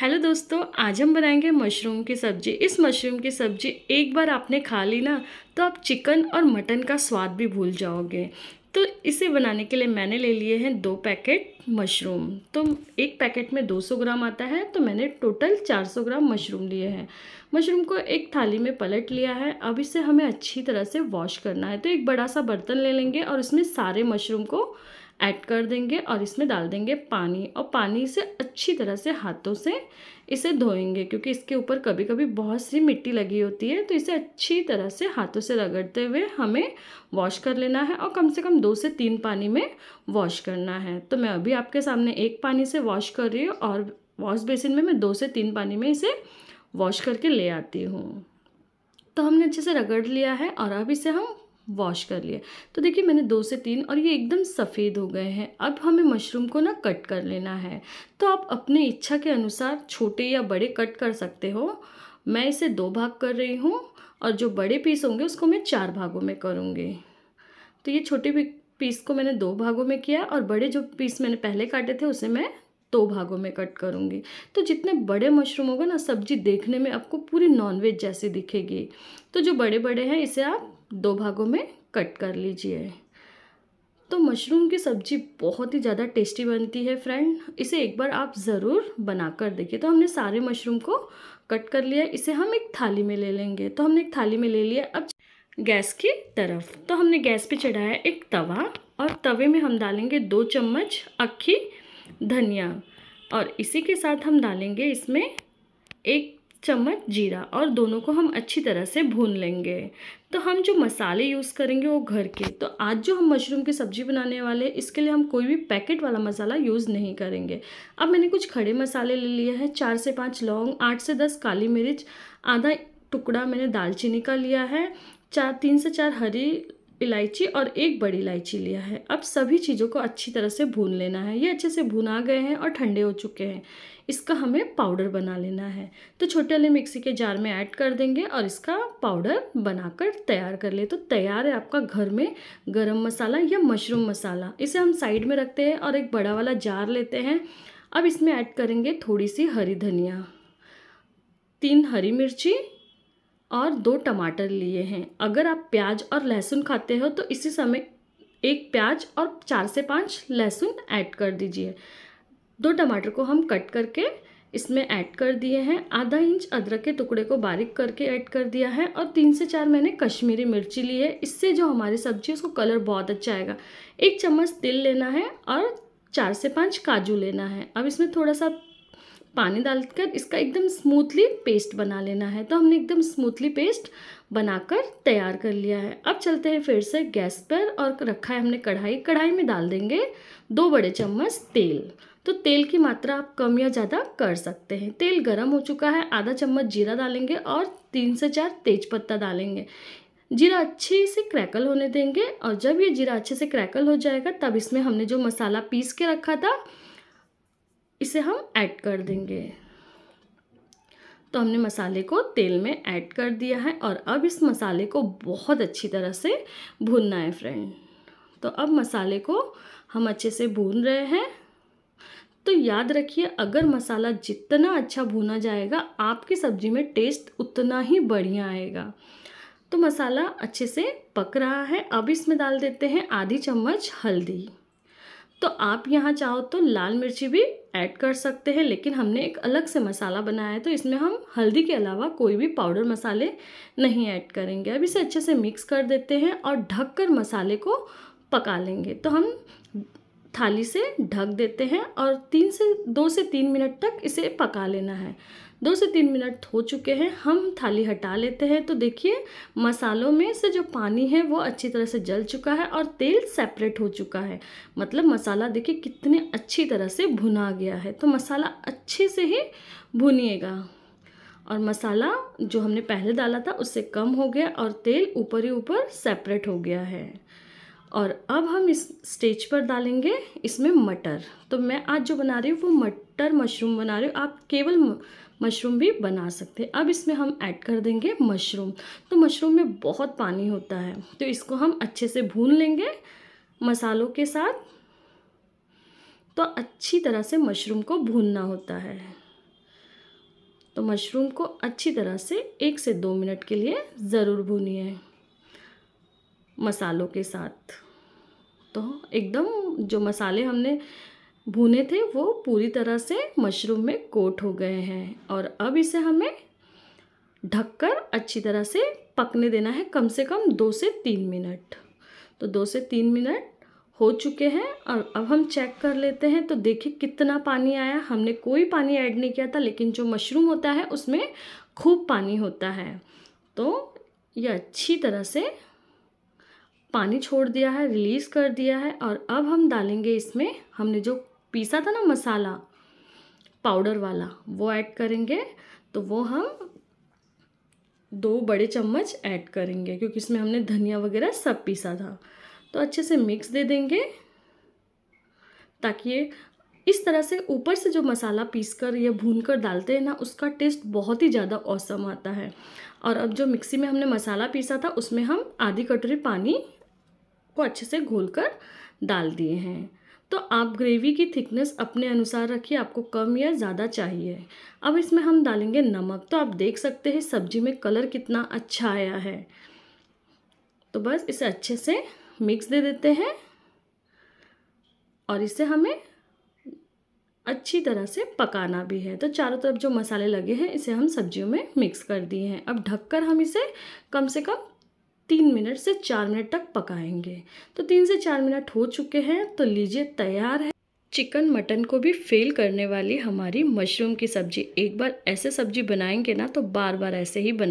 hello दोस्तों आज हम बनाएंगे मशरूम की सब्ज़ी इस मशरूम की सब्ज़ी एक बार आपने खा ली ना तो आप चिकन और मटन का स्वाद भी भूल जाओगे तो इसे बनाने के लिए मैंने ले लिए हैं दो पैकेट मशरूम तो एक पैकेट में 200 ग्राम आता है तो मैंने टोटल 400 ग्राम मशरूम लिए हैं मशरूम को एक थाली में पलट लिया है अब इसे हमें अच्छी तरह से वॉश करना है तो एक बड़ा सा बर्तन ले लेंगे और इसमें सारे मशरूम को ऐड कर देंगे और इसमें डाल देंगे पानी और पानी से अच्छी तरह से हाथों से इसे धोएंगे क्योंकि इसके ऊपर कभी कभी बहुत सी मिट्टी लगी होती है तो इसे अच्छी तरह से हाथों से रगड़ते हुए हमें वॉश कर लेना है और कम से कम दो से तीन पानी में वॉश करना है तो मैं अभी आपके सामने एक पानी से वॉश कर रही हूँ और वॉश बेसिन में मैं दो से तीन पानी में इसे वॉश करके ले आती हूँ तो हमने अच्छे से रगड़ लिया है और अब इसे हम वॉश कर लिया तो देखिए मैंने दो से तीन और ये एकदम सफ़ेद हो गए हैं अब हमें मशरूम को ना कट कर लेना है तो आप अपने इच्छा के अनुसार छोटे या बड़े कट कर सकते हो मैं इसे दो भाग कर रही हूँ और जो बड़े पीस होंगे उसको मैं चार भागों में करूँगी तो ये छोटे पीस को मैंने दो भागों में किया और बड़े जो पीस मैंने पहले काटे थे उसे मैं दो भागों में कट करूँगी तो जितने बड़े मशरूम होगा ना सब्जी देखने में आपको पूरी नॉनवेज जैसी दिखेगी तो जो बड़े बड़े हैं इसे आप दो भागों में कट कर लीजिए तो मशरूम की सब्ज़ी बहुत ही ज़्यादा टेस्टी बनती है फ्रेंड इसे एक बार आप ज़रूर बना कर देखिए तो हमने सारे मशरूम को कट कर लिया इसे हम एक थाली में ले लेंगे तो हमने एक थाली में ले लिया अब गैस की तरफ तो हमने गैस पे चढ़ाया एक तवा और तवे में हम डालेंगे दो चम्मच अक्खी धनिया और इसी के साथ हम डालेंगे इसमें एक चम्मच जीरा और दोनों को हम अच्छी तरह से भून लेंगे तो हम जो मसाले यूज़ करेंगे वो घर के तो आज जो हम मशरूम की सब्ज़ी बनाने वाले हैं इसके लिए हम कोई भी पैकेट वाला मसाला यूज़ नहीं करेंगे अब मैंने कुछ खड़े मसाले ले लिए हैं चार से पाँच लौंग आठ से दस काली मिर्च आधा टुकड़ा मैंने दालचीनी का लिया है चार तीन से चार हरी इलायची और एक बड़ी इलायची लिया है अब सभी चीज़ों को अच्छी तरह से भून लेना है ये अच्छे से भुना गए हैं और ठंडे हो चुके हैं इसका हमें पाउडर बना लेना है तो छोटे वाले मिक्सी के जार में ऐड कर देंगे और इसका पाउडर बनाकर तैयार कर ले तो तैयार है आपका घर में गरम मसाला या मशरूम मसाला इसे हम साइड में रखते हैं और एक बड़ा वाला जार लेते हैं अब इसमें ऐड करेंगे थोड़ी सी हरी धनिया तीन हरी मिर्ची और दो टमाटर लिए हैं अगर आप प्याज और लहसुन खाते हो तो इसी समय एक प्याज और चार से पाँच लहसुन ऐड कर दीजिए दो टमाटर को हम कट करके इसमें ऐड कर दिए हैं आधा इंच अदरक के टुकड़े को बारीक करके ऐड कर दिया है और तीन से चार मैंने कश्मीरी मिर्ची ली है इससे जो हमारी सब्जी उसको कलर बहुत अच्छा आएगा एक चम्मच तिल लेना है और चार से पाँच काजू लेना है अब इसमें थोड़ा सा पानी डालकर इसका एकदम स्मूथली पेस्ट बना लेना है तो हमने एकदम स्मूथली पेस्ट बनाकर तैयार कर लिया है अब चलते हैं फिर से गैस पर और रखा है हमने कढ़ाई कढ़ाई में डाल देंगे दो बड़े चम्मच तेल तो तेल की मात्रा आप कम या ज़्यादा कर सकते हैं तेल गर्म हो चुका है आधा चम्मच जीरा डालेंगे और तीन से चार तेज़पत्ता डालेंगे जीरा अच्छे से क्रैकल होने देंगे और जब ये जीरा अच्छे से क्रैकल हो जाएगा तब इसमें हमने जो मसाला पीस के रखा था इसे हम ऐड कर देंगे तो हमने मसाले को तेल में ऐड कर दिया है और अब इस मसाले को बहुत अच्छी तरह से भूनना है फ्रेंड तो अब मसाले को हम अच्छे से भून रहे हैं तो याद रखिए अगर मसाला जितना अच्छा भुना जाएगा आपकी सब्ज़ी में टेस्ट उतना ही बढ़िया आएगा तो मसाला अच्छे से पक रहा है अब इसमें डाल देते हैं आधी चम्मच हल्दी तो आप यहाँ चाहो तो लाल मिर्ची भी ऐड कर सकते हैं लेकिन हमने एक अलग से मसाला बनाया है तो इसमें हम हल्दी के अलावा कोई भी पाउडर मसाले नहीं ऐड करेंगे अब इसे अच्छे से मिक्स कर देते हैं और ढककर मसाले को पका लेंगे तो हम थाली से ढक देते हैं और तीन से दो से तीन मिनट तक इसे पका लेना है दो से तीन मिनट हो चुके हैं हम थाली हटा लेते हैं तो देखिए मसालों में से जो पानी है वो अच्छी तरह से जल चुका है और तेल सेपरेट हो चुका है मतलब मसाला देखिए कितने अच्छी तरह से भुना गया है तो मसाला अच्छे से ही भुनिएगा और मसाला जो हमने पहले डाला था उससे कम हो गया और तेल ऊपर ही ऊपर सेपरेट हो गया है और अब हम इस स्टेज पर डालेंगे इसमें मटर तो मैं आज जो बना रही हूँ वो मटर मशरूम बना रही हूँ आप केवल मशरूम भी बना सकते हैं अब इसमें हम ऐड कर देंगे मशरूम तो मशरूम में बहुत पानी होता है तो इसको हम अच्छे से भून लेंगे मसालों के साथ तो अच्छी तरह से मशरूम को भूनना होता है तो मशरूम को अच्छी तरह से एक से दो मिनट के लिए ज़रूर भूनिए मसालों के साथ तो एकदम जो मसाले हमने भुने थे वो पूरी तरह से मशरूम में कोट हो गए हैं और अब इसे हमें ढककर अच्छी तरह से पकने देना है कम से कम दो से तीन मिनट तो दो से तीन मिनट हो चुके हैं और अब हम चेक कर लेते हैं तो देखिए कितना पानी आया हमने कोई पानी ऐड नहीं किया था लेकिन जो मशरूम होता है उसमें खूब पानी होता है तो ये अच्छी तरह से पानी छोड़ दिया है रिलीज़ कर दिया है और अब हम डालेंगे इसमें हमने जो पीसा था ना मसाला पाउडर वाला वो ऐड करेंगे तो वो हम दो बड़े चम्मच ऐड करेंगे क्योंकि इसमें हमने धनिया वगैरह सब पीसा था तो अच्छे से मिक्स दे देंगे ताकि ये इस तरह से ऊपर से जो मसाला पीस कर या भून कर डालते हैं ना उसका टेस्ट बहुत ही ज़्यादा औसम आता है और अब जो मिक्सी में हमने मसाला पीसा था उसमें हम आधी कटोरी पानी को अच्छे से घोल कर डाल दिए हैं तो आप ग्रेवी की थिकनेस अपने अनुसार रखिए आपको कम या ज़्यादा चाहिए अब इसमें हम डालेंगे नमक तो आप देख सकते हैं सब्जी में कलर कितना अच्छा आया है तो बस इसे अच्छे से मिक्स दे देते हैं और इसे हमें अच्छी तरह से पकाना भी है तो चारों तरफ जो मसाले लगे हैं इसे हम सब्जियों में मिक्स कर दिए हैं अब ढककर हम इसे कम से कम तीन मिनट से चार मिनट तक पकाएंगे तो तीन से चार मिनट हो चुके हैं तो लीजिए तैयार है चिकन मटन को भी फेल करने वाली हमारी मशरूम की सब्ज़ी एक बार ऐसे सब्ज़ी बनाएंगे ना तो बार बार ऐसे ही बना